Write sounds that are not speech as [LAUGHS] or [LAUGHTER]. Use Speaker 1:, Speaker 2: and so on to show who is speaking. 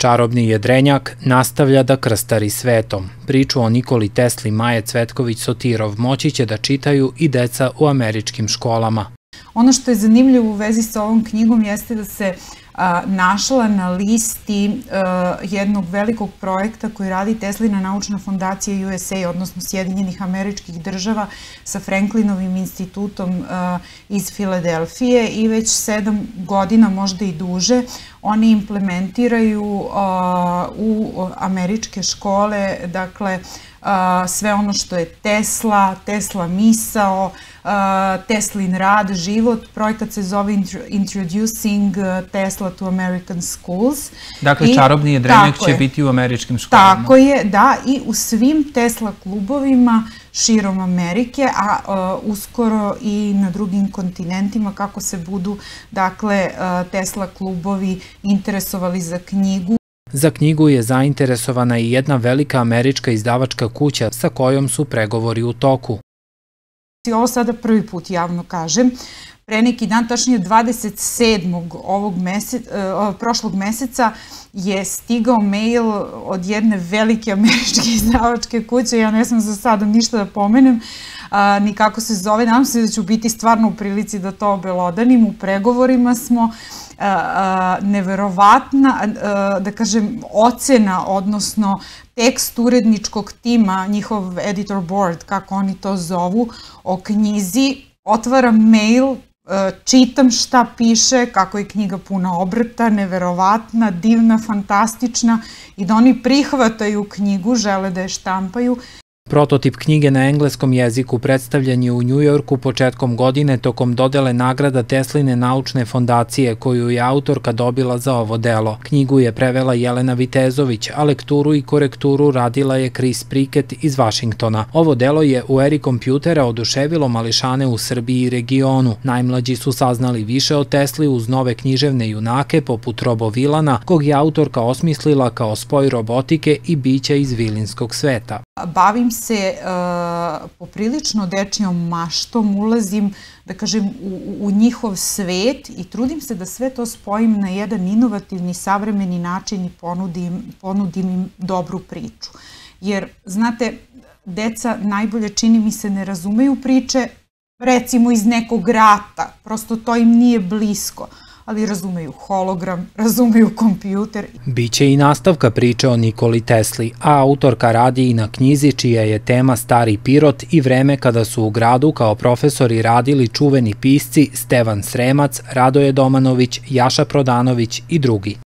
Speaker 1: Čarobni jedrenjak nastavlja da krstari svetom. Priču o Nikoli Tesli Maje Cvetković Sotirov moći će da čitaju i deca u američkim školama.
Speaker 2: Ono što je zanimljivo u vezi sa ovom knjigom jeste da se našla na listi jednog velikog projekta koji radi Teslina naučna fondacija USA, odnosno Sjedinjenih američkih država sa Franklinovim institutom iz Filadelfije i već sedam godina, možda i duže, oni implementiraju u američke škole, dakle, sve ono što je Tesla, Tesla misao, Teslin rad, život. Projekat se zove Introducing Tesla to American Schools. Dakle, čarobni jedrenjak će biti
Speaker 1: u američkim školama. Tako
Speaker 2: je, da, i u svim Tesla klubovima širom Amerike, a uskoro i na drugim kontinentima kako se budu, dakle, Tesla klubovi interesovali za knjigu
Speaker 1: Za knjigu je zainteresovana i jedna velika američka izdavačka kuća sa kojom su pregovori u toku.
Speaker 2: I ovo sada prvi put javno kažem, pre neki dan, tačnije 27. ovog meseca, e, prošlog meseca je stigao mail od jedne velike [LAUGHS] američke izdavačke kuće, ja ne sam za sada ništa da pomenem, a, ni kako se zove. Nadam se da ću biti stvarno u prilici da to obelodanim. U pregovorima smo neverovatna, da kažem, ocena, odnosno tekst uredničkog tima, njihov editor board, kako oni to zovu, o knjizi, otvaram mail, čitam šta piše, kako je knjiga puna obrta, neverovatna, divna, fantastična i da oni prihvataju knjigu, žele da je štampaju,
Speaker 1: Prototip knjige na engleskom jeziku predstavljan je u Njujorku početkom godine tokom dodele nagrada Tesline naučne fondacije koju je autorka dobila za ovo delo. Knjigu je prevela Jelena Vitezović, a lekturu i korekturu radila je Chris Prickett iz Vašingtona. Ovo delo je u eri kompjutera oduševilo mališane u Srbiji i regionu. Najmlađi su saznali više o Tesli uz nove književne junake poput Robo Vilana, kog je autorka osmislila kao spoj robotike i bića iz vilinskog sveta.
Speaker 2: Bavim se e, poprilično dečijom maštom ulazim, da kažem, u, njihov svet i trudim se da sve to spojim na jedan inovativni, savremeni način i ponudim, ponudim im dobru priču. Jer, znate, deca najbolje čini mi se ne razumeju priče, recimo iz nekog rata, prosto to im nije blisko ali razumeju hologram, razumeju kompjuter.
Speaker 1: Biće i nastavka priče o Nikoli Tesli, a autorka radi i na knjizi čija je tema Stari Pirot i vreme kada su u gradu kao profesori radili čuveni pisci Stevan Sremac, Radoje Domanović, Jaša Prodanović i drugi.